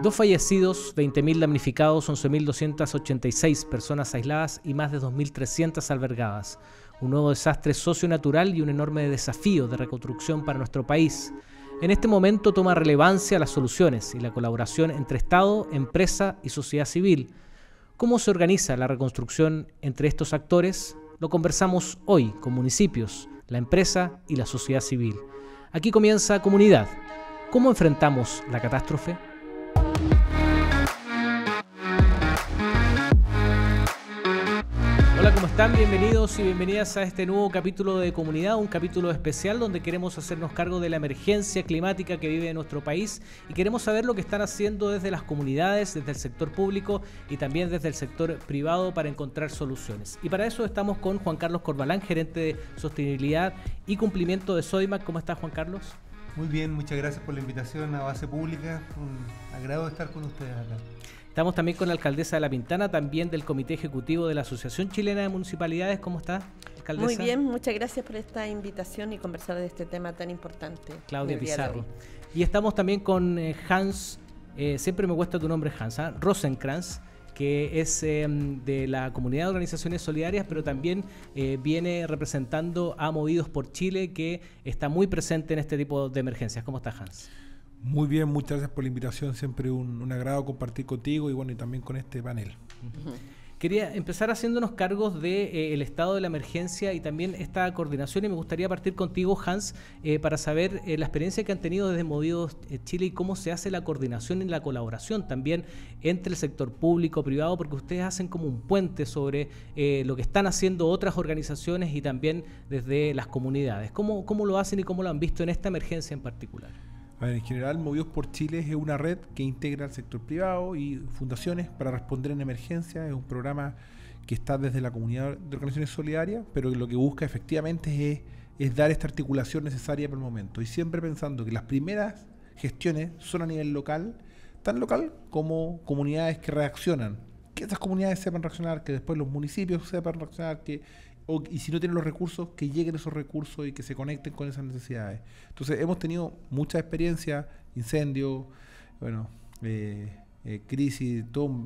Dos fallecidos, 20.000 damnificados, 11.286 personas aisladas y más de 2.300 albergadas. Un nuevo desastre socio-natural y un enorme desafío de reconstrucción para nuestro país. En este momento toma relevancia las soluciones y la colaboración entre Estado, empresa y sociedad civil. ¿Cómo se organiza la reconstrucción entre estos actores? Lo conversamos hoy con municipios, la empresa y la sociedad civil. Aquí comienza Comunidad. ¿Cómo enfrentamos la catástrofe? están? Bienvenidos y bienvenidas a este nuevo capítulo de Comunidad, un capítulo especial donde queremos hacernos cargo de la emergencia climática que vive nuestro país y queremos saber lo que están haciendo desde las comunidades, desde el sector público y también desde el sector privado para encontrar soluciones. Y para eso estamos con Juan Carlos Corbalán, gerente de sostenibilidad y cumplimiento de SOIMAC. ¿Cómo estás, Juan Carlos? Muy bien, muchas gracias por la invitación a Base Pública. Un agrado estar con ustedes. acá. Estamos también con la alcaldesa de La Pintana, también del Comité Ejecutivo de la Asociación Chilena de Municipalidades. ¿Cómo está, alcaldesa? Muy bien, muchas gracias por esta invitación y conversar de este tema tan importante. Claudia Pizarro. Y estamos también con eh, Hans, eh, siempre me cuesta tu nombre Hans, ¿ah? Rosenkranz, que es em, de la comunidad de organizaciones solidarias, pero también eh, viene representando a Movidos por Chile, que está muy presente en este tipo de emergencias. ¿Cómo está Hans? Muy bien, muchas gracias por la invitación. Siempre un, agrado compartir contigo y bueno, y también con este panel. Quería empezar haciéndonos cargos del de, eh, estado de la emergencia y también esta coordinación y me gustaría partir contigo, Hans, eh, para saber eh, la experiencia que han tenido desde Movidos Chile y cómo se hace la coordinación y la colaboración también entre el sector público, privado, porque ustedes hacen como un puente sobre lo que están haciendo otras organizaciones y también desde las comunidades. ¿Cómo, ¿Cómo lo hacen y cómo lo han visto en esta emergencia en particular? en general, Movidos por Chile es una red que integra al sector privado y fundaciones para responder en emergencia. Es un programa que está desde la comunidad de organizaciones solidarias, pero lo que busca efectivamente es, dar esta articulación necesaria para el momento. Y siempre pensando que las primeras gestiones son a nivel local, tan local como comunidades que reaccionan. Que estas comunidades sepan reaccionar, que después los municipios sepan reaccionar, que y si no tienen los recursos, que lleguen esos recursos y que se conecten con esas necesidades. Entonces, hemos tenido mucha experiencia, incendio, bueno, eh, eh, crisis,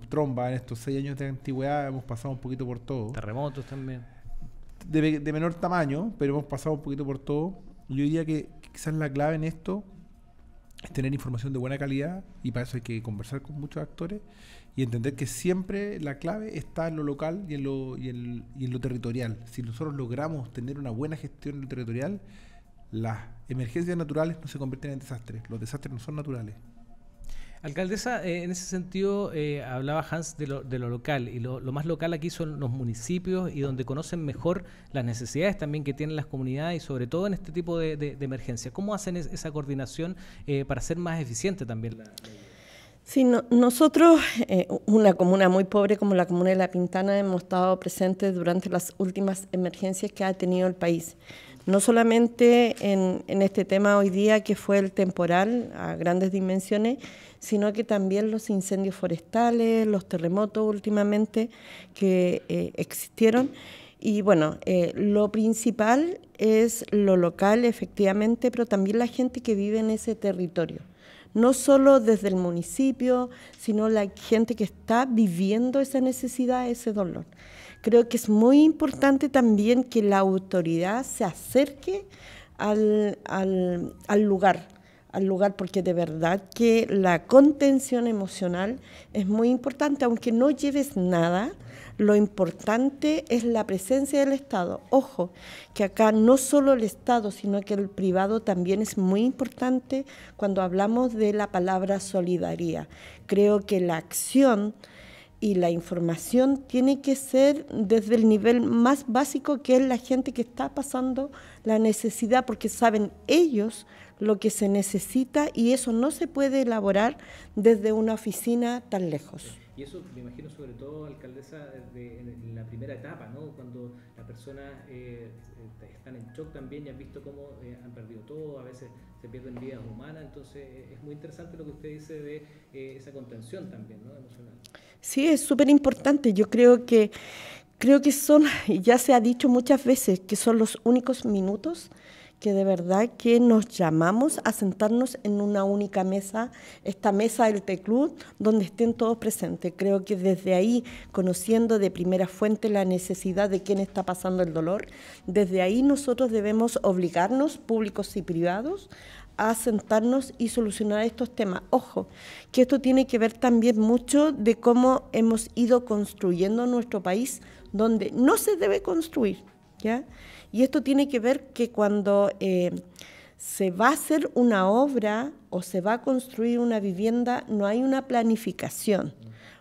tromba en estos seis años de antigüedad, hemos pasado un poquito por todo. Terremotos también. De, de menor tamaño, pero hemos pasado un poquito por todo. Yo diría que quizás la clave en esto es tener información de buena calidad y para eso hay que conversar con muchos actores y entender que siempre la clave está en lo local y en lo, y en, lo territorial. Si nosotros logramos tener una buena gestión en lo territorial, las emergencias naturales no se convierten en desastres, los desastres no son naturales. Alcaldesa, eh, en ese sentido eh, hablaba Hans de lo, local y lo, más local aquí son los municipios y donde conocen mejor las necesidades también que tienen las comunidades y sobre todo en este tipo de, emergencias. ¿Cómo hacen esa coordinación eh, para ser más eficiente también Sí, nosotros, eh, una comuna muy pobre como la comuna de La Pintana, hemos estado presentes durante las últimas emergencias que ha tenido el país. No solamente en, este tema hoy día, que fue el temporal a grandes dimensiones, sino que también los incendios forestales, los terremotos últimamente que eh, existieron. Y bueno, eh, lo principal es lo local, efectivamente, pero también la gente que vive en ese territorio no solo desde el municipio, sino la gente que está viviendo esa necesidad, ese dolor. Creo que es muy importante también que la autoridad se acerque al, lugar, al lugar, porque de verdad que la contención emocional es muy importante, aunque no lleves nada, lo importante es la presencia del Estado. Ojo, que acá no solo el Estado, sino que el privado también es muy importante cuando hablamos de la palabra solidaridad. Creo que la acción y la información tiene que ser desde el nivel más básico que es la gente que está pasando la necesidad, porque saben ellos lo que se necesita y eso no se puede elaborar desde una oficina tan lejos. Y eso me imagino sobre todo, alcaldesa, de, en la primera etapa, ¿no? cuando las personas eh, eh, están en shock también y han visto cómo eh, han perdido todo, a veces se pierden vidas humanas, entonces es muy interesante lo que usted dice de esa contención también ¿no? emocional. Sí, es súper importante, yo creo que... Creo que son, ya se ha dicho muchas veces, que son los únicos minutos que de verdad que nos llamamos a sentarnos en una única mesa, esta mesa del Teclud, donde estén todos presentes. Creo que desde ahí, conociendo de primera fuente la necesidad de quién está pasando el dolor, desde ahí nosotros debemos obligarnos, públicos y privados, a sentarnos y solucionar estos temas. Ojo, que esto tiene que ver también mucho de cómo hemos ido construyendo nuestro país, donde no se debe construir, ¿ya?, y esto tiene que ver que cuando eh, se va a hacer una obra o se va a construir una vivienda, no hay una planificación.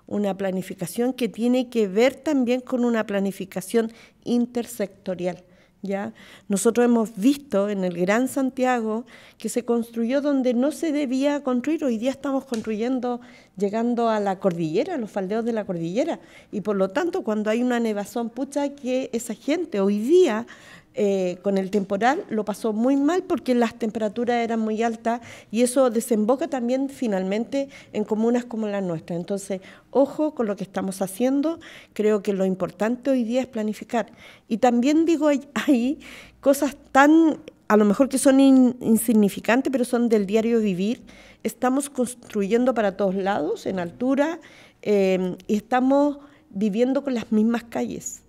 Una planificación que tiene que ver también con una planificación intersectorial. ¿Ya? Nosotros hemos visto en el Gran Santiago que se construyó donde no se debía construir. Hoy día estamos construyendo, llegando a la cordillera, a los faldeos de la cordillera. Y por lo tanto, cuando hay una nevazón, pucha, que esa gente hoy día eh, con el temporal lo pasó muy mal porque las temperaturas eran muy altas y eso desemboca también finalmente en comunas como la nuestra. Entonces, ojo con lo que estamos haciendo, creo que lo importante hoy día es planificar. Y también digo ahí cosas tan, a lo mejor que son insignificantes, pero son del diario vivir. Estamos construyendo para todos lados, en altura, eh, y estamos viviendo con las mismas calles.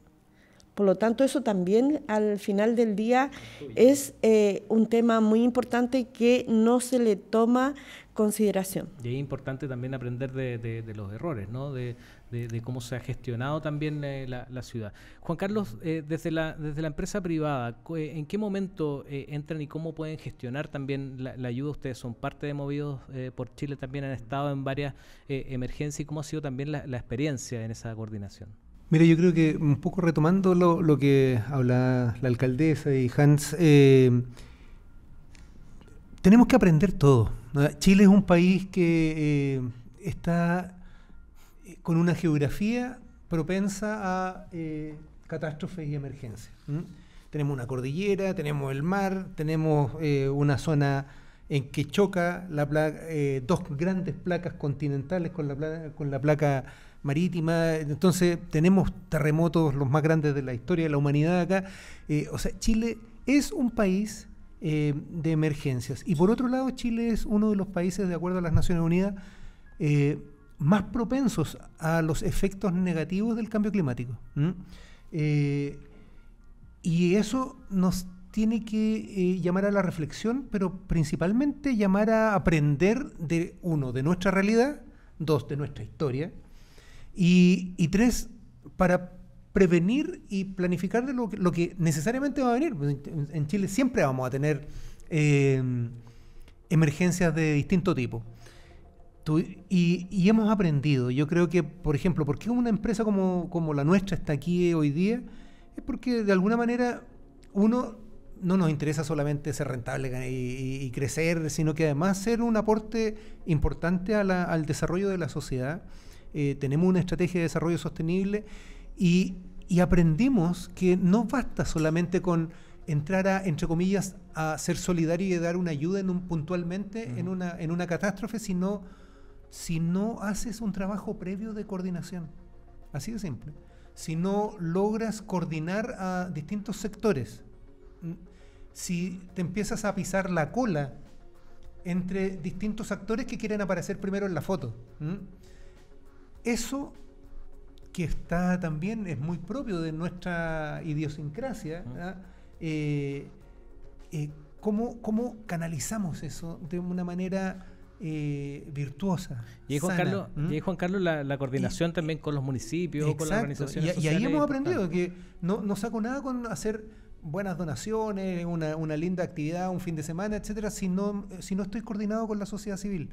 Por lo tanto, eso también al final del día es eh, un tema muy importante que no se le toma consideración. Y es importante también aprender de, los errores, ¿no? De, cómo se ha gestionado también eh, la, ciudad. Juan Carlos, eh, desde, la, desde la empresa privada, ¿en qué momento entran y cómo pueden gestionar también la, ayuda? Ustedes son parte de Movidos por Chile, también han estado en varias emergencias y cómo ha sido también la experiencia en esa coordinación. Mira, yo creo que un poco retomando lo, que habla la alcaldesa y Hans, eh, tenemos que aprender todo. Chile es un país que eh, está eh, con una geografía propensa a catástrofes y emergencias. Tenemos una cordillera, tenemos el mar, tenemos una zona en que choca la dos grandes placas continentales con la, con la placa marítima. Entonces tenemos terremotos los más grandes de la historia de la humanidad acá. Eh, o sea, Chile es un país eh, de emergencias. Y por otro lado, Chile es uno de los países, de acuerdo a las Naciones Unidas, eh, más propensos a los efectos negativos del cambio climático. y eso nos tiene que llamar a la reflexión, pero principalmente llamar a aprender de, uno, de nuestra realidad, dos, de nuestra historia, y, tres, para prevenir y planificar lo que, lo que necesariamente va a venir. Pues, en, Chile siempre vamos a tener em, emergencias de distinto tipo. y, hemos aprendido. Yo creo que, por ejemplo, ¿por qué una empresa como, como la nuestra está aquí hoy día? Es porque de alguna manera uno no nos interesa solamente ser rentable y, crecer, sino que además ser un aporte importante al desarrollo de la sociedad eh, tenemos una estrategia de desarrollo sostenible y, aprendimos que no basta solamente con entrar a, entre comillas, a ser solidario y dar una ayuda puntualmente en, una, en una catástrofe, sino si no haces un trabajo previo de coordinación. Así de simple. Si no logras coordinar a distintos sectores, si te empiezas a pisar la cola entre distintos actores que quieren aparecer primero en la foto. Eso que está también, es muy propio de nuestra idiosincrasia, ¿ah? eh, eh, ¿cómo, ¿cómo, canalizamos eso de una manera eh, virtuosa? Y ¿Mm? Juan Carlos, la, coordinación también con los municipios, con las organizaciones. Y, y ahí hemos aprendido que no, saco nada con hacer buenas donaciones, una, linda actividad, un fin de semana, etcétera, si no, si no estoy coordinado con la sociedad civil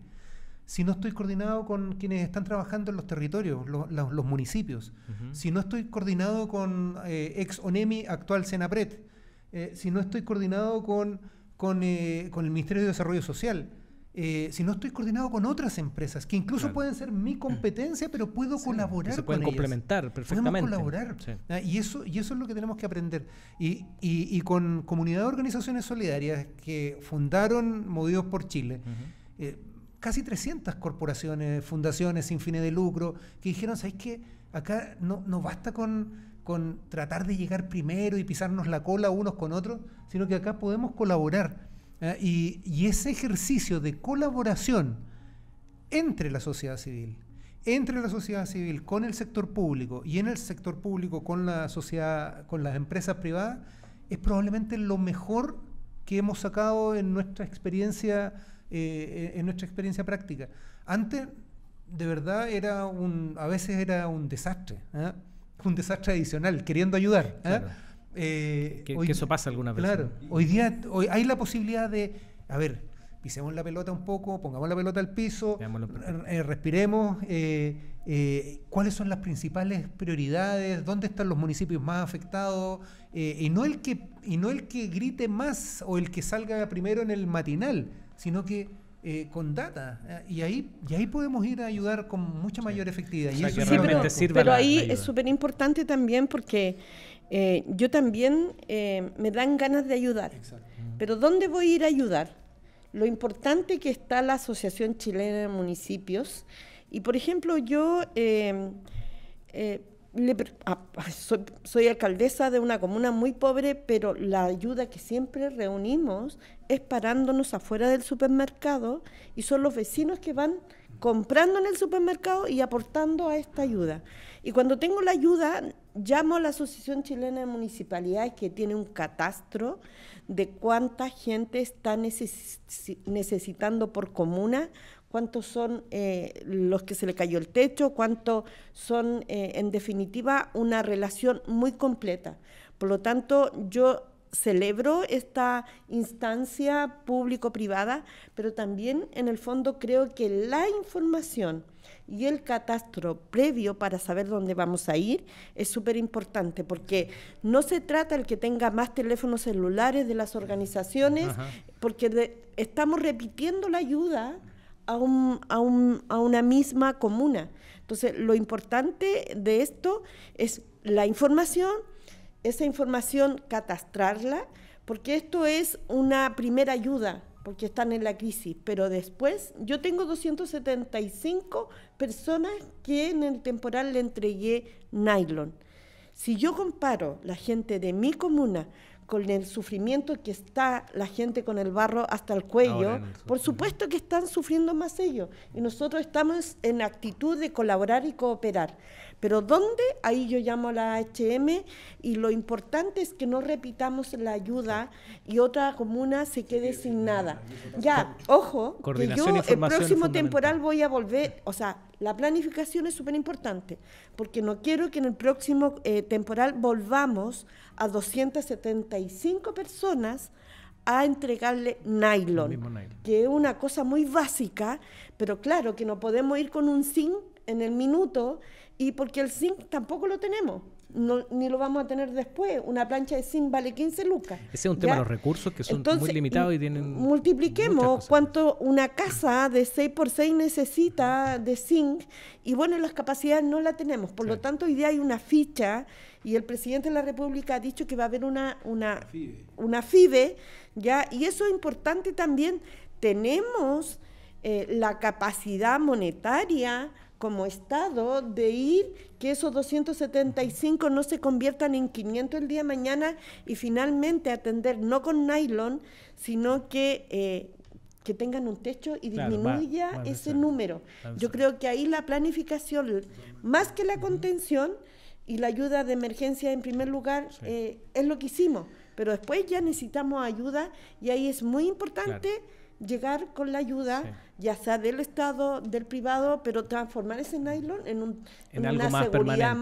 si no estoy coordinado con quienes están trabajando en los territorios, los municipios, si no estoy coordinado con eh, ex ONEMI, actual Senapret, eh, si no estoy coordinado con, con, eh, el Ministerio de Desarrollo Social, si no estoy coordinado con otras empresas, que incluso pueden ser mi competencia, pero puedo con colaborar. Se pueden complementar perfectamente. Podemos colaborar. Ah, y, eso, y eso es lo que tenemos que aprender. Y, y, con comunidad de organizaciones solidarias que fundaron Movidos por Chile, casi 300 corporaciones, fundaciones sin fines de lucro, que dijeron, ¿sabes qué? Acá no, basta con, tratar de llegar primero y pisarnos la cola unos con otros, sino que acá podemos colaborar. Ah, y, y, ese ejercicio de colaboración entre la sociedad civil, entre la sociedad civil con el sector público y en el sector público con la sociedad, con las empresas privadas, es probablemente lo mejor que hemos sacado en nuestra experiencia eh, en nuestra experiencia práctica. Antes, de verdad, era un, a veces era un desastre, ¿ah? un desastre adicional, queriendo ayudar. ¿ah? Eh, que, eso pasa alguna vez. Claro, hoy día hoy hay la posibilidad de, a ver, pisemos la pelota un poco, pongamos la pelota al piso, eh, respiremos, cuáles son las principales prioridades, dónde están los municipios más afectados, y, no el que, y no el que grite más o el que salga primero en el matinal sino que eh, con data. Eh, y ahí, y ahí podemos ir a ayudar con mucha mayor efectividad. y eso sí, pero, ahí es súper importante también porque eh, yo también me dan ganas de ayudar. Pero ¿dónde voy a ir a ayudar? Lo importante que está la Asociación Chilena de Municipios. Y por ejemplo, yo Ah, soy, soy, alcaldesa de una comuna muy pobre, pero la ayuda que siempre reunimos es parándonos afuera del supermercado y son los vecinos que van comprando en el supermercado y aportando a esta ayuda. Y cuando tengo la ayuda, llamo a la Asociación Chilena de Municipalidades que tiene un catastro de cuánta gente está necesitando por comuna cuántos son eh, los que se le cayó el techo, cuántos son, eh, en definitiva, una relación muy completa. Por lo tanto, yo celebro esta instancia público-privada, pero también en el fondo creo que la información y el catastro previo para saber dónde vamos a ir es súper importante, porque no se trata el que tenga más teléfonos celulares de las organizaciones, porque estamos repitiendo la ayuda a, una misma comuna. Entonces, lo importante de esto es la información, esa información catastrarla, porque esto es una primera ayuda, porque están en la crisis, pero después yo tengo 275 personas que en el temporal le entregué nylon. Si yo comparo la gente de mi comuna con el sufrimiento que está la gente con el barro hasta el cuello, por supuesto que están sufriendo más ellos. Y nosotros estamos en actitud de colaborar y cooperar. Pero ¿dónde? Ahí yo llamo a la HM y lo importante es que no repitamos la ayuda y otra comuna se quede sin nada. Ya, ojo, que yo el próximo temporal voy a volver, o sea, la planificación es súper importante, porque no quiero que en el próximo eh, temporal volvamos a 275 personas a entregarle nylon, que es una cosa muy básica, pero claro que no podemos ir con un zinc en el minuto y porque el zinc tampoco lo tenemos. ni lo vamos a tener después. Una plancha de zinc vale 15 lucas. Ese es un tema de los recursos que son muy limitados y tienen. Multipliquemos cuánto una casa de 6 por 6 necesita de zinc y bueno, las capacidades no la tenemos. Por lo tanto, hoy día hay una ficha y el presidente de la República ha dicho que va a haber una, una, una FIBE, ¿ya? Y eso es importante también. Tenemos eh, la capacidad monetaria como Estado de ir que esos 275 no se conviertan en 500 el día de mañana y finalmente atender no con nylon, sino que, eh, que tengan un techo y disminuya ese número. Yo creo que ahí la planificación, más que la contención y la ayuda de emergencia en primer lugar, eh, es lo que hicimos, pero después ya necesitamos ayuda y ahí es muy importante. llegar con la ayuda ya sea del Estado, del privado, pero transformar ese nylon en, un, una más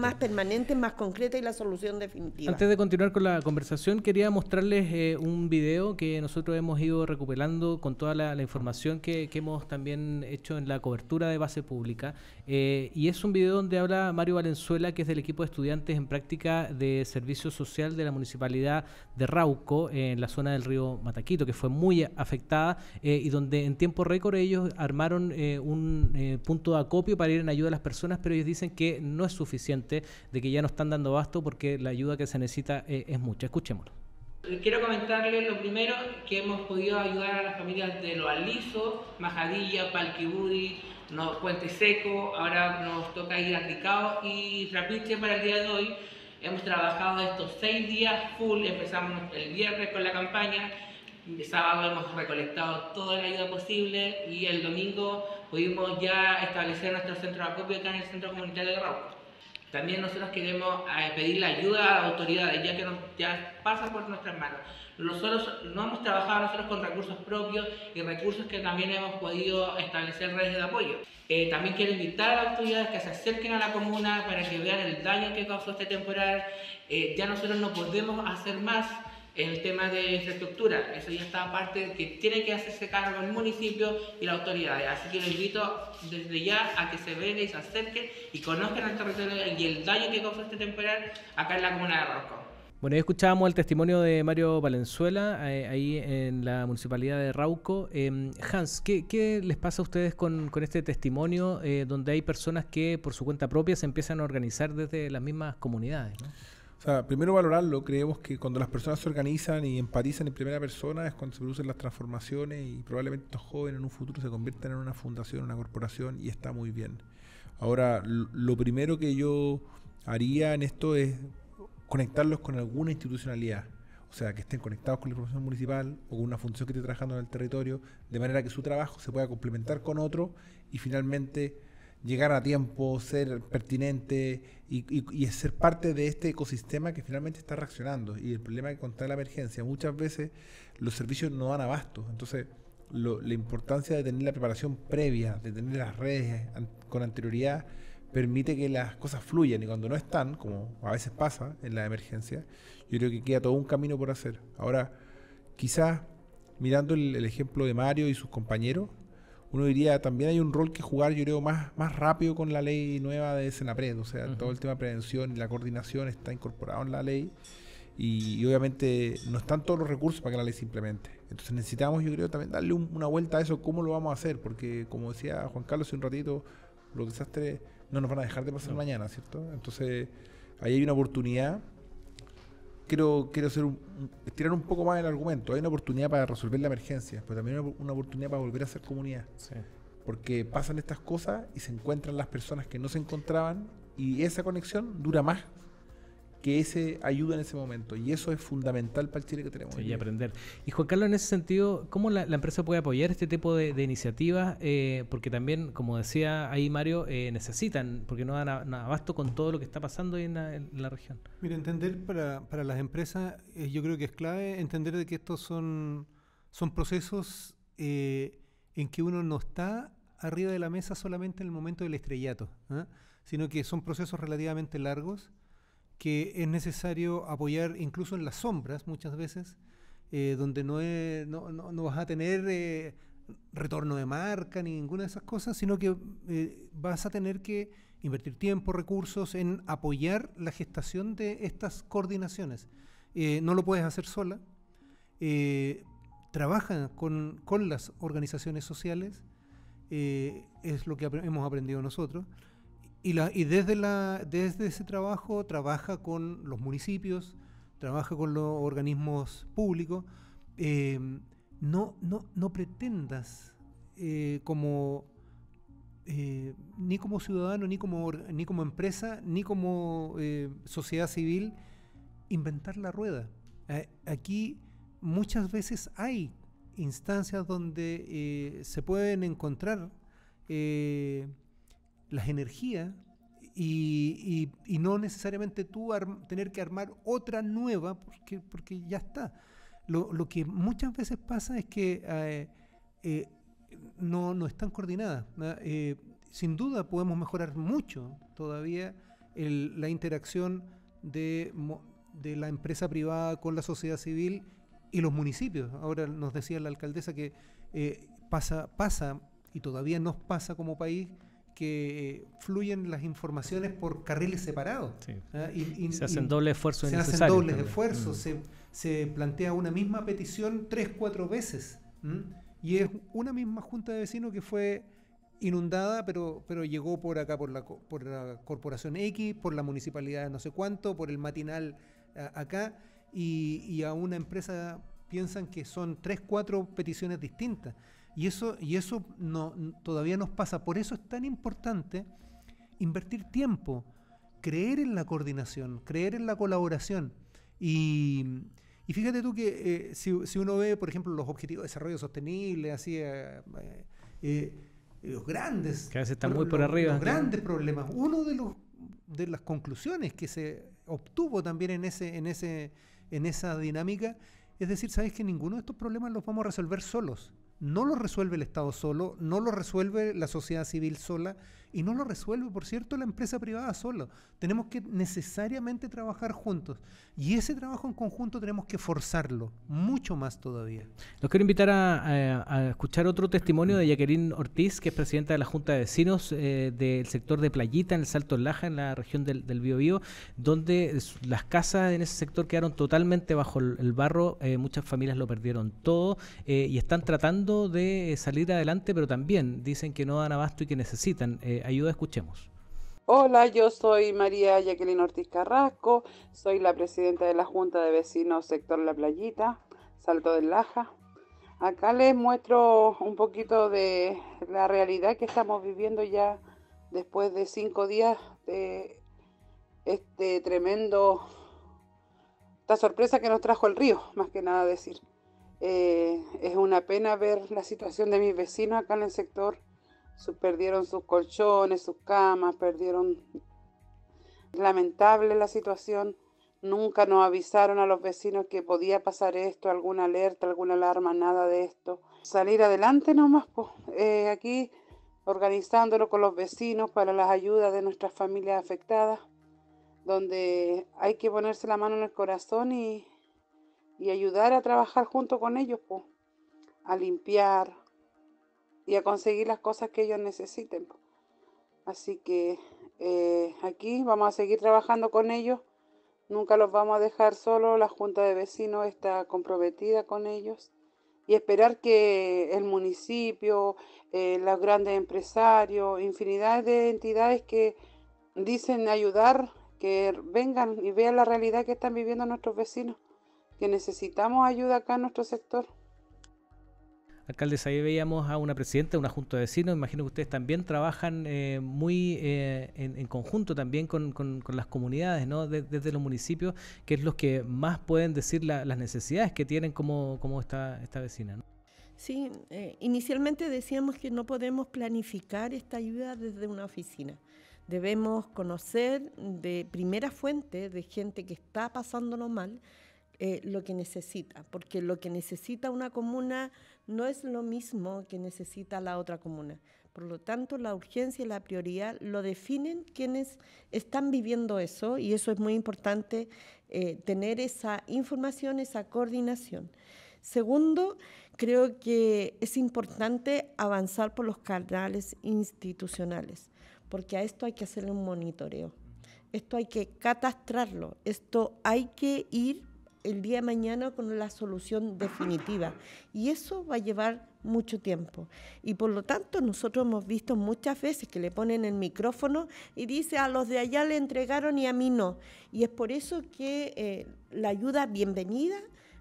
más permanente, más concreta y la solución definitiva. Antes de continuar con la conversación, quería mostrarles eh, un video que nosotros hemos ido recuperando con toda la, información que, hemos también hecho en la cobertura de base pública. Eh, y es un video donde habla Mario Valenzuela, que es del equipo de estudiantes en práctica de servicio social de la municipalidad de Rauco, en la zona del río Mataquito, que fue muy afectada eh, y donde en tiempo récord ellos armaron eh, un eh, punto de acopio para ir en ayuda a las personas, pero ellos dicen que no es suficiente, de que ya no están dando basto porque la ayuda que se necesita eh, es mucha. Escuchémoslo. Quiero comentarles lo primero que hemos podido ayudar a las familias de Los Alisos, Majadilla, Palquibudi, no, Puente Seco, ahora nos toca ir a Tricao y Rapiche para el día de hoy. Hemos trabajado estos seis días full, empezamos el viernes con la campaña el sábado hemos recolectado toda la ayuda posible y el domingo pudimos ya establecer nuestro centro de acopio acá en el Centro Comunitario de Rauco. También nosotros queremos eh, pedir la ayuda a las autoridades, ya que ya pasa por nuestras manos. Nosotros no hemos trabajado nosotros con recursos propios y recursos que también hemos podido establecer redes de apoyo. Eh, también quiero invitar a las autoridades que se acerquen a la comuna para que vean el daño que causó este temporal. Eh, ya nosotros no podemos hacer más, en El tema de infraestructura, eso ya está aparte que tiene que hacerse cargo el municipio y las autoridades. Así que les invito desde ya a que se vengan y se acerquen y conozcan el territorio y el daño que causó este temporal acá en la comuna de Rauco. Bueno, ya escuchábamos el testimonio de Mario Valenzuela, eh, ahí en la municipalidad de Rauco. Em, Hans, ¿qué, les pasa a ustedes con, este testimonio eh, donde hay personas que por su cuenta propia se empiezan a organizar desde las mismas comunidades? ¿no? O sea, primero valorarlo, creemos que cuando las personas se organizan y empatizan en primera persona es cuando se producen las transformaciones y probablemente estos jóvenes en un futuro se conviertan en una fundación, una corporación y está muy bien. Ahora, lo primero que yo haría en esto es conectarlos con alguna institucionalidad. O sea, que estén conectados con la información municipal o con una función que esté trabajando en el territorio, de manera que su trabajo se pueda complementar con otro y finalmente llegar a tiempo, ser pertinente y, ser parte de este ecosistema que finalmente está reaccionando. Y el problema que contar la emergencia, muchas veces los servicios no dan abasto. Entonces, la importancia de tener la preparación previa, de tener las redes con anterioridad, permite que las cosas fluyan y cuando no están, como a veces pasa en la emergencia, yo creo que queda todo un camino por hacer. Ahora, quizás mirando el ejemplo de Mario y sus compañeros, uno diría, también hay un rol que jugar, yo creo, más, más rápido con la ley nueva de Senapred. O sea, todo el tema de prevención y la coordinación está incorporado en la ley. Y, obviamente no están todos los recursos para que la ley se implemente. Entonces necesitamos, yo creo, también darle una vuelta a eso, cómo lo vamos a hacer. Porque, como decía Juan Carlos hace un ratito, los desastres no nos van a dejar de pasar mañana, ¿cierto? Entonces, ahí hay una oportunidad quiero, quiero un, estirar un poco más el argumento. Hay una oportunidad para resolver la emergencia, pero también una, oportunidad para volver a ser comunidad. Porque pasan estas cosas y se encuentran las personas que no se encontraban y esa conexión dura más que ese ayuda en ese momento. Y eso es fundamental para el Chile que tenemos. y aprender. Y Juan Carlos, en ese sentido, ¿cómo la, empresa puede apoyar este tipo de, iniciativas? Eh, porque también, como decía ahí Mario, eh, necesitan, porque no dan abasto con todo lo que está pasando ahí en la, región. Mira, entender para, para las empresas, eh, yo creo que es clave entender de que estos son, son procesos en que uno no está arriba de la mesa solamente en el momento del estrellato, ¿ah? sino que son procesos relativamente largos que es necesario apoyar incluso en las sombras muchas veces, eh, donde no, vas a tener eh, retorno de marca ni ninguna de esas cosas, sino que eh, vas a tener que invertir tiempo, recursos en apoyar la gestación de estas coordinaciones. no lo puedes hacer sola. trabaja con, con, las organizaciones sociales, es lo que hemos aprendido nosotros. Y, desde, ese trabajo trabaja con los municipios, trabaja con los organismos públicos. Em, no, no, pretendas eh, como eh, ni como ciudadano, ni como, ni como empresa, ni como eh, sociedad civil, inventar la rueda. aquí muchas veces hay instancias donde se pueden encontrar las energías y, no necesariamente tú tener que armar otra nueva porque, porque ya está. Lo, que muchas veces pasa es que eh, eh, no, no, están coordinadas. Eh, sin duda podemos mejorar mucho todavía la interacción de, la empresa privada con la sociedad civil y los municipios. Ahora nos decía la alcaldesa que pasa, pasa y todavía nos pasa como país que eh, fluyen las informaciones por carriles separados. ¿ah? Y, se hacen doble esfuerzo Se hacen dobles esfuerzos, mm. se, plantea una misma petición tres, cuatro veces. Y es una misma junta de vecinos que fue inundada, pero, pero llegó por acá, por la, por la corporación X, por la municipalidad de no sé cuánto, por el matinal acá, y, y a una empresa piensan que son tres, cuatro peticiones distintas. Y eso, y eso no, todavía nos pasa. Por eso es tan importante invertir tiempo, creer en la coordinación, creer en la colaboración. Y, y fíjate tú que eh, si, uno ve, por ejemplo, los objetivos de desarrollo sostenible, así, eh, eh, los grandes. Que a veces están muy por arriba. Los grandes problemas. Uno de los de las conclusiones que se obtuvo también en ese en ese en esa dinámica es decir, sabes que ninguno de estos problemas los vamos a resolver solos. No lo resuelve el Estado solo, no lo resuelve la sociedad civil sola, y no lo resuelve, por cierto, la empresa privada solo. Tenemos que necesariamente trabajar juntos. Y ese trabajo en conjunto tenemos que forzarlo, mucho más todavía. Los quiero invitar a, escuchar otro testimonio de Jacqueline Ortiz, que es presidenta de la Junta de Vecinos eh, del sector de Playita, en el Salto Laja, en la región del, Bío Bío, donde las casas en ese sector quedaron totalmente bajo el, barro. Eh, muchas familias lo perdieron todo eh, y están tratando de salir adelante, pero también dicen que no dan abasto y que necesitan ayuda, escuchemos. Hola, yo soy María Jacqueline Ortiz Carrasco, soy la presidenta de la Junta de Vecinos Sector La Playita, Salto del Laja. Acá les muestro un poquito de la realidad que estamos viviendo ya después de cinco días de este tremendo, esta sorpresa que nos trajo el río, más que nada decir. Eh, es una pena ver la situación de mis vecinos acá en el sector perdieron sus colchones, sus camas, perdieron... Lamentable la situación. Nunca nos avisaron a los vecinos que podía pasar esto, alguna alerta, alguna alarma, nada de esto. Salir adelante nomás, pues, aquí organizándolo con los vecinos para las ayudas de nuestras familias afectadas, donde hay que ponerse la mano en el corazón y, y ayudar a trabajar junto con ellos, pues, a limpiar, y a conseguir las cosas que ellos necesiten. Así que eh, aquí vamos a seguir trabajando con ellos, nunca los vamos a dejar solos, la Junta de Vecinos está comprometida con ellos y esperar que el municipio, eh, los grandes empresarios, infinidad de entidades que dicen ayudar, que vengan y vean la realidad que están viviendo nuestros vecinos, que necesitamos ayuda acá en nuestro sector. Alcaldes, ahí veíamos a una presidenta a una junta de vecinos. Imagino que ustedes también trabajan eh, muy eh, en, conjunto también con, las comunidades, ¿no? desde los municipios, que es los que más pueden decir las necesidades que tienen como, como esta, esta vecina. Sí, eh, inicialmente decíamos que no podemos planificar esta ayuda desde una oficina. Debemos conocer de primera fuente de gente que está pasándolo mal lo que necesita, porque lo que necesita una comuna no es lo mismo que necesita la otra comuna. Por lo tanto, la urgencia y la prioridad lo definen quienes están viviendo eso y eso es muy importante eh, tener esa información, esa coordinación. Segundo, creo que es importante avanzar por los canales institucionales, porque a esto hay que hacerle un monitoreo. Esto hay que catastrarlo, esto hay que ir el día de mañana con la solución definitiva. Y eso va a llevar mucho tiempo. Y por lo tanto nosotros hemos visto muchas veces que le ponen el micrófono y dice a los de allá le entregaron y a mí no. Y es por eso que eh, la ayuda bienvenida,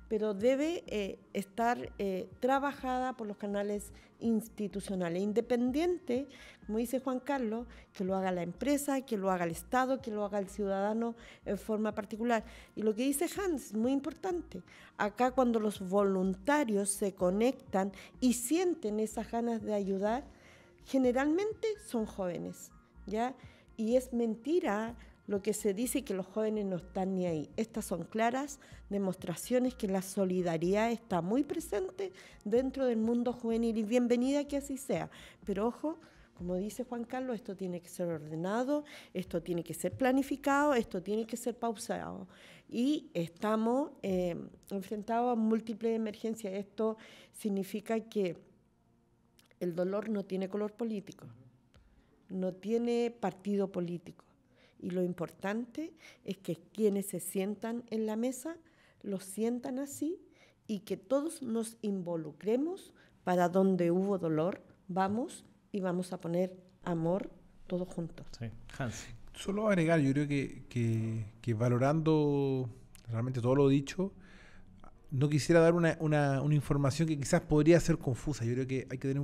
pero debe eh, estar eh, trabajada por los canales institucionales, independiente como dice Juan Carlos, que lo haga la empresa, que lo haga el Estado, que lo haga el ciudadano en forma particular. Y lo que dice Hans, muy importante, acá cuando los voluntarios se conectan y sienten esas ganas de ayudar, generalmente son jóvenes, ¿ya? Y es mentira lo que se dice que los jóvenes no están ni ahí. Estas son claras demostraciones que la solidaridad está muy presente dentro del mundo juvenil y bienvenida que así sea. Pero ojo, como dice Juan Carlos, esto tiene que ser ordenado, esto tiene que ser planificado, esto tiene que ser pausado. Y estamos eh, enfrentados a múltiples emergencias. Esto significa que el dolor no tiene color político, no tiene partido político. Y lo importante es que quienes se sientan en la mesa lo sientan así y que todos nos involucremos para donde hubo dolor, vamos y vamos a poner amor todo junto. Sí, Hans. Solo agregar, yo creo que, valorando realmente todo lo dicho, no quisiera dar una, información que quizás podría ser confusa. Yo creo que hay que tener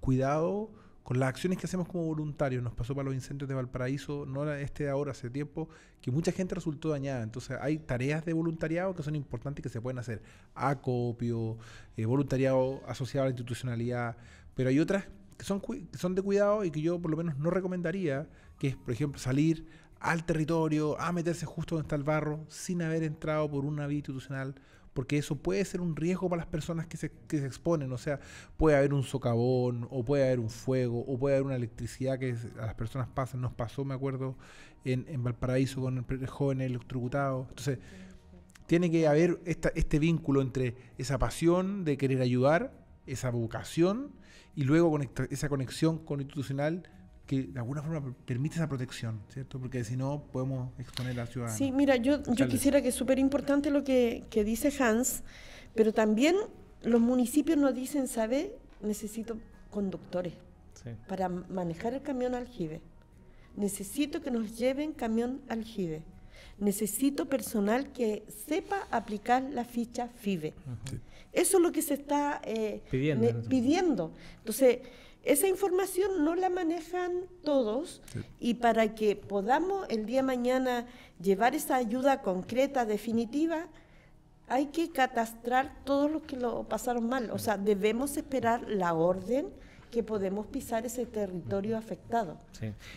cuidado con las acciones que hacemos como voluntarios. Nos pasó para los incendios de Valparaíso, no este de ahora, hace tiempo, que mucha gente resultó dañada. Entonces hay tareas de voluntariado que son importantes y que se pueden hacer. Acopio, eh, voluntariado asociado a la institucionalidad, pero hay otras que son, son de cuidado y que yo por lo menos no recomendaría, que es, por ejemplo, salir al territorio, a meterse justo donde está el barro, sin haber entrado por una vía institucional, porque eso puede ser un riesgo para las personas que se, exponen, o sea, puede haber un socavón, o puede haber un fuego, o puede haber una electricidad que a las personas pasan, nos pasó, me acuerdo, en, en Valparaíso con el joven electrocutado, entonces tiene que haber esta, este vínculo entre esa pasión de querer ayudar, esa vocación, y luego esa conexión constitucional que de alguna forma permite esa protección, ¿cierto? Porque si no, podemos exponer a ciudad Sí, mira, yo, yo quisiera que es súper importante lo que, dice Hans, pero también los municipios nos dicen, ¿sabe? Necesito conductores para manejar el camión aljibe. Necesito que nos lleven camión aljibe. Necesito personal que sepa aplicar la ficha FIBE. Eso es lo que se está eh, pidiendo, Entonces, esa información no la manejan todos y para que podamos el día de mañana llevar esa ayuda concreta, definitiva, hay que catastrar todos los que lo pasaron mal. O sea, debemos esperar la orden que podemos pisar ese territorio afectado.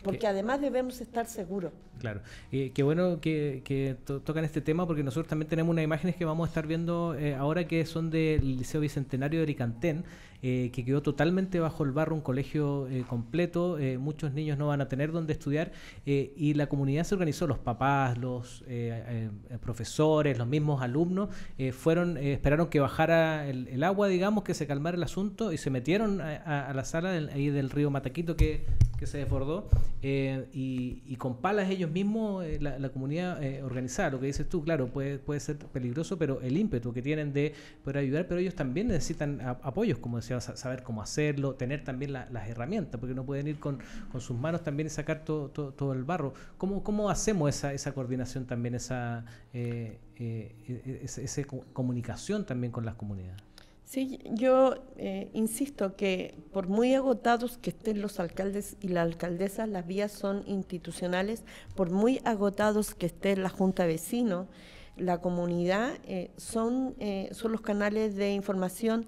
Porque además debemos estar seguros. Claro. Eh, qué bueno que, tocan este tema porque nosotros también tenemos unas imágenes que vamos a estar viendo eh, ahora que son del Liceo Bicentenario de Ricantén. Eh, que quedó totalmente bajo el barro, un colegio eh, completo, eh, muchos niños no van a tener donde estudiar y la comunidad se organizó, los papás, los profesores, los mismos alumnos, fueron, esperaron que bajara el, agua, digamos, que se calmara el asunto y se metieron a, la sala ahí del río Mataquito que que se desbordó, eh, y, con palas ellos mismos, eh, la, comunidad eh, organizada, lo que dices tú, claro, puede, puede ser peligroso, pero el ímpetu que tienen de poder ayudar, pero ellos también necesitan apoyos, como decías, saber cómo hacerlo, tener también las herramientas, porque no pueden ir con, sus manos también y sacar todo, todo, el barro. ¿Cómo, ¿Cómo hacemos esa, esa coordinación también, esa eh, e-, e-, comunicación también con las comunidades? Sí, yo eh, insisto que por muy agotados que estén los alcaldes y la alcaldesa, las vías son institucionales, por muy agotados que esté la Junta vecino, la comunidad, eh, eh, son, los canales de información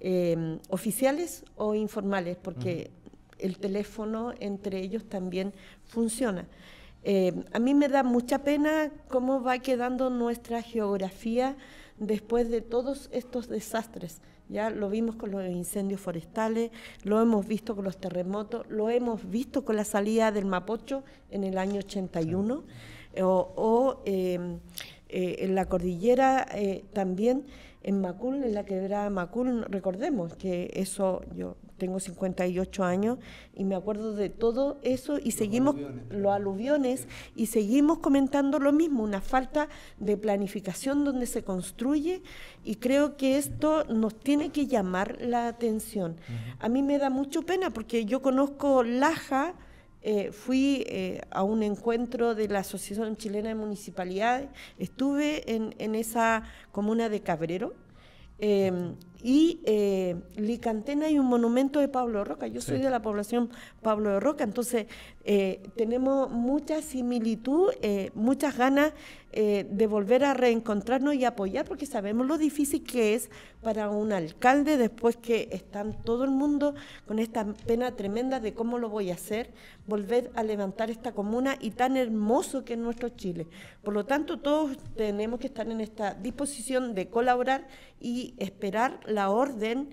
em, oficiales o informales, porque el teléfono entre ellos también funciona. Em, a mí me da mucha pena cómo va quedando nuestra geografía después de todos estos desastres. Ya lo vimos con los incendios forestales, lo hemos visto con los terremotos, lo hemos visto con la salida del Mapocho en el año 81, o, o eh, eh, en la cordillera eh, también, en Macul, en la quebrada Macul, recordemos que eso, yo tengo 58 años y me acuerdo de todo eso y seguimos los aluviones y seguimos comentando lo mismo, una falta de planificación donde se construye y creo que esto nos tiene que llamar la atención. A mí me da mucho pena porque yo conozco Laja, eh, fui eh, a un encuentro de la Asociación Chilena de Municipalidades, estuve en, esa comuna de Cabrero, em, y eh, Licantena hay un monumento de Pablo Roca. Yo soy de la población Pablo de Roca, entonces tenemos mucha similitud, muchas ganas eh, de volver a reencontrarnos y apoyar, porque sabemos lo difícil que es para un alcalde después que está todo el mundo con esta pena tremenda de cómo lo voy a hacer, volver a levantar esta comuna y tan hermoso que es nuestro Chile. Por lo tanto, todos tenemos que estar en esta disposición de colaborar y esperar la orden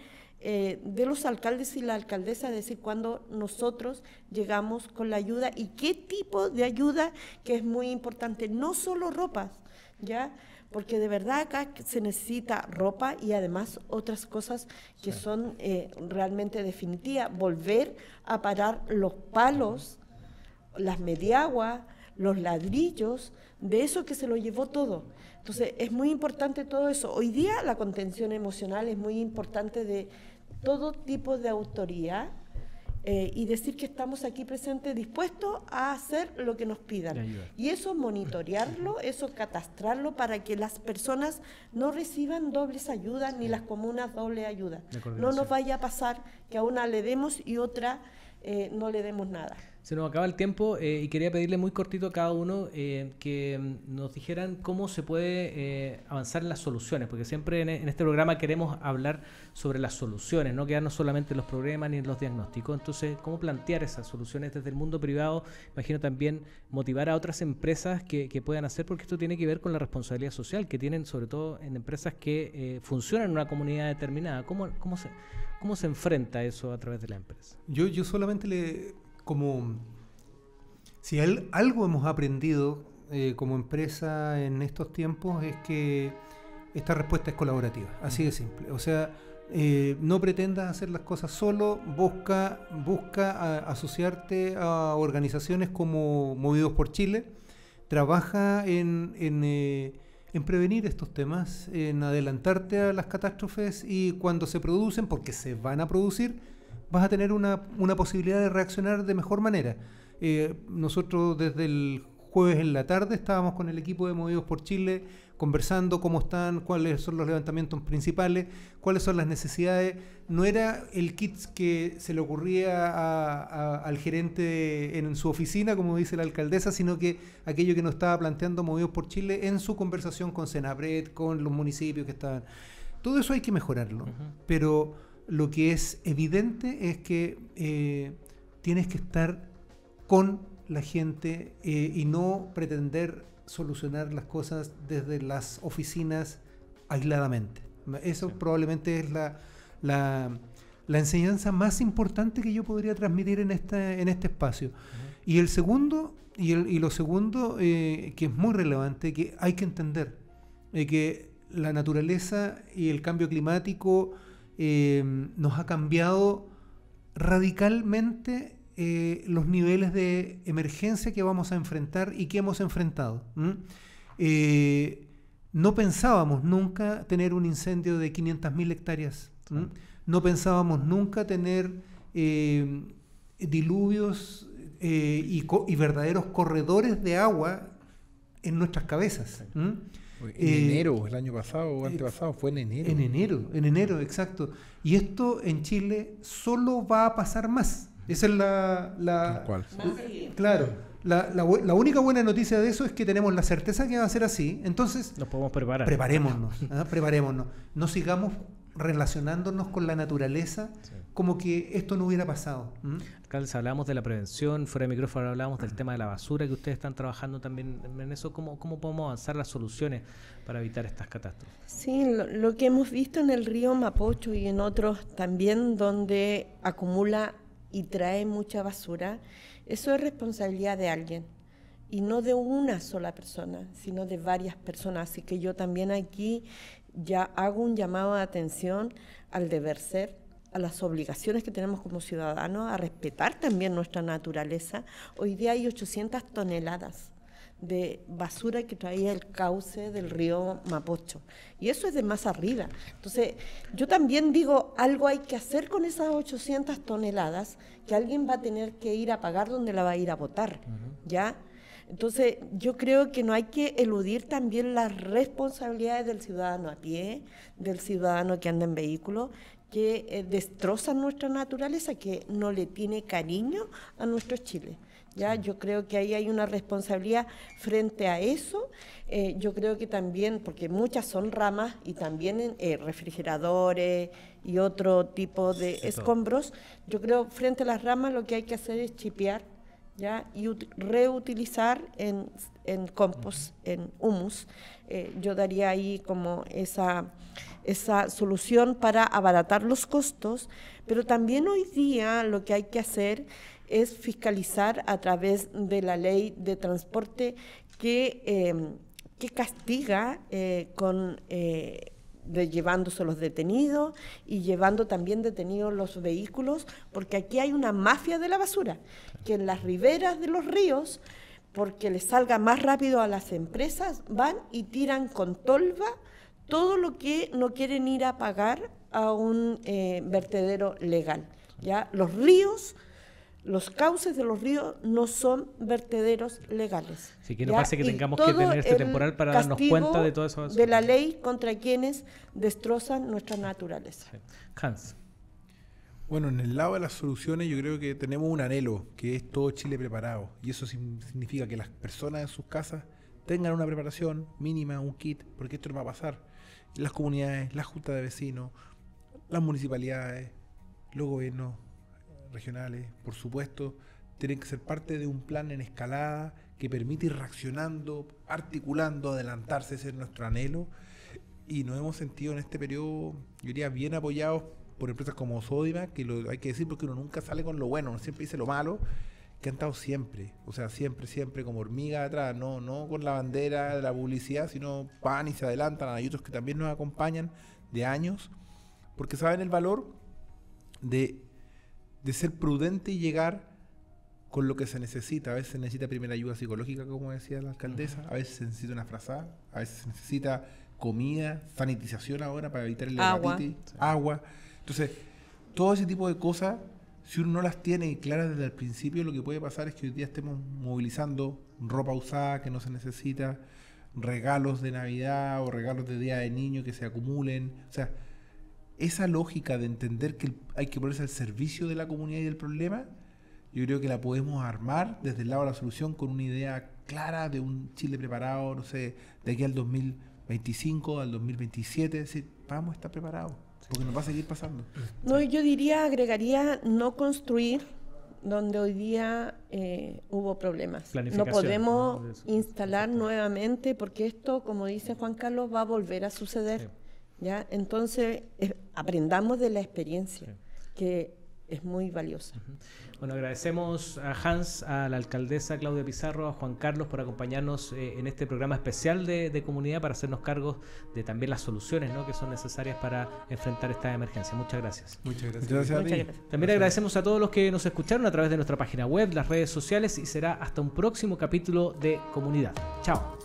eh, de los alcaldes y la alcaldesa, es decir, cuando nosotros llegamos con la ayuda y qué tipo de ayuda, que es muy importante, no solo ropas, ¿ya? Porque de verdad acá se necesita ropa y además otras cosas que son eh, realmente definitiva volver a parar los palos, las mediaguas, los ladrillos, de eso que se lo llevó todo. Entonces, es muy importante todo eso. Hoy día la contención emocional es muy importante de, todo tipo de autoría eh, y decir que estamos aquí presentes dispuestos a hacer lo que nos pidan. Y eso monitorearlo, eso catastrarlo para que las personas no reciban dobles ayudas ni las comunas doble ayuda. No nos vaya a pasar que a una le demos y otra eh, no le demos nada. Se nos acaba el tiempo eh, y quería pedirle muy cortito a cada uno eh, que mm, nos dijeran cómo se puede eh, avanzar en las soluciones, porque siempre e, en, este programa queremos hablar sobre las soluciones, no quedarnos solamente en los problemas ni en los diagnósticos. Entonces, ¿cómo plantear esas soluciones desde el mundo privado? Imagino también motivar a otras empresas que, puedan hacer, porque esto tiene que ver con la responsabilidad social que tienen, sobre todo en empresas que funcionan en una comunidad determinada. ¿Cómo, cómo, se, ¿Cómo se enfrenta eso a través de la empresa? Yo, yo solamente le como si algo hemos aprendido eh, como empresa en estos tiempos es que esta respuesta es colaborativa, así de simple. O sea, eh, no pretendas hacer las cosas solo, busca, busca asociarte a organizaciones como Movidos por Chile, trabaja en, eh, en, prevenir estos temas, en adelantarte a las catástrofes y cuando se producen, porque se van a producir, vas a tener una, una posibilidad de reaccionar de mejor manera. Eh, nosotros desde el jueves en la tarde estábamos con el equipo de Movidos por Chile conversando cómo están, cuáles son los levantamientos principales, cuáles son las necesidades. No era el kit que se le ocurría al gerente en, su oficina, como dice la alcaldesa, sino que aquello que nos estaba planteando Movidos por Chile en su conversación con Senabret, con los municipios que estaban. Todo eso hay que mejorarlo, pero lo que es evidente es que eh, tienes que estar con la gente eh, y no pretender solucionar las cosas desde las oficinas aisladamente. Eso probablemente es la, enseñanza más importante que yo podría transmitir en, esta, en este espacio. Y el segundo, y, lo segundo eh, que es muy relevante, que hay que entender que la naturaleza y el cambio climático eh, nos ha cambiado radicalmente eh, los niveles de emergencia que vamos a enfrentar y que hemos enfrentado. Eh, no pensábamos nunca tener un incendio de 500.000 hectáreas. No pensábamos nunca tener diluvios y, verdaderos corredores de agua en nuestras cabezas. En eh, enero, el año pasado o eh, antepasado, fue en enero. En enero, en enero, exacto. Y esto en Chile solo va a pasar más. Esa es la... la Claro. La, la, la, única buena noticia de eso es que tenemos la certeza que va a ser así. Entonces... Nos podemos preparar. Preparémonos. ¿ah? Preparémonos. No sigamos relacionándonos con la naturaleza, como que esto no hubiera pasado. Acá hablamos de la prevención, fuera de micrófono hablamos del tema de la basura, que ustedes están trabajando también en eso. ¿Cómo, cómo podemos avanzar las soluciones para evitar estas catástrofes? Sí, lo, lo que hemos visto en el río Mapocho y en otros también, donde acumula y trae mucha basura, eso es responsabilidad de alguien y no de una sola persona, sino de varias personas. Así que yo también aquí ya hago un llamado de atención al deber ser, a las obligaciones que tenemos como ciudadanos, a respetar también nuestra naturaleza. Hoy día hay 800 toneladas de basura que traía el cauce del río Mapocho. Y eso es de más arriba. Entonces, yo también digo, algo hay que hacer con esas 800 toneladas que alguien va a tener que ir a pagar donde la va a ir a votar. ¿Ya? Entonces, yo creo que no hay que eludir también las responsabilidades del ciudadano a pie, del ciudadano que anda en vehículo, que eh, destrozan nuestra naturaleza, que no le tiene cariño a nuestros Chile. ¿ya? Yo creo que ahí hay una responsabilidad frente a eso. Eh, yo creo que también, porque muchas son ramas y también eh, refrigeradores y otro tipo de escombros, yo creo frente a las ramas lo que hay que hacer es chipear y reutilizar en, compost, en humus. Eh, yo daría ahí como esa, esa solución para abaratar los costos, pero también hoy día lo que hay que hacer es fiscalizar a través de la ley de transporte que, eh, que castiga eh, con llevándose los detenidos y llevando también detenidos los vehículos, porque aquí hay una mafia de la basura, que en las riberas de los ríos, porque les salga más rápido a las empresas, van y tiran con tolva todo lo que no quieren ir a pagar a un eh, vertedero legal. ¿ya? Los ríos los cauces de los ríos no son vertederos legales. Así que no pasa que tengamos que tener este temporal para darnos cuenta de todo eso. De la ley contra quienes destrozan nuestra naturaleza. Hans. Bueno, en el lado de las soluciones yo creo que tenemos un anhelo, que es todo Chile preparado. Y eso significa que las personas en sus casas tengan una preparación mínima, un kit, porque esto no va a pasar. Las comunidades, las juntas de vecinos, las municipalidades, los gobiernos regionales, por supuesto, tienen que ser parte de un plan en escalada que permite ir reaccionando, articulando, adelantarse, ese es nuestro anhelo. Y nos hemos sentido en este periodo, yo diría, bien apoyados por empresas como Sodima, que lo hay que decir porque uno nunca sale con lo bueno, uno siempre dice lo malo, que han estado siempre, o sea, siempre, siempre como hormiga atrás, no, no con la bandera de la publicidad, sino van y se adelantan, hay otros que también nos acompañan de años, porque saben el valor de de ser prudente y llegar con lo que se necesita. A veces se necesita primera ayuda psicológica, como decía la alcaldesa, a veces se necesita una frazada, a veces se necesita comida, sanitización ahora para evitar el agua. agua. Entonces, todo ese tipo de cosas, si uno no las tiene claras desde el principio, lo que puede pasar es que hoy día estemos movilizando ropa usada que no se necesita, regalos de Navidad o regalos de Día de Niño que se acumulen. O sea, esa lógica de entender que hay que ponerse al servicio de la comunidad y del problema, yo creo que la podemos armar desde el lado de la solución con una idea clara de un Chile preparado, no sé, de aquí al 2025, al 2027, decir, vamos a estar preparados, porque nos va a seguir pasando. Este no, yo diría, agregaría, no construir donde hoy día eh, hubo problemas. No podemos instalar nuevamente porque esto, como dice Juan Carlos, va a volver a suceder. ¿ya? Entonces, aprendamos de la experiencia, que es muy valiosa. Bueno, agradecemos a Hans, a la alcaldesa Claudia Pizarro, a Juan Carlos por acompañarnos eh, en este programa especial de, comunidad para hacernos cargo de también las soluciones que son necesarias para enfrentar esta emergencia. Muchas gracias. Muchas gracias. También agradecemos a todos los que nos escucharon a través de nuestra página web, las redes sociales y será hasta un próximo capítulo de comunidad. Chao.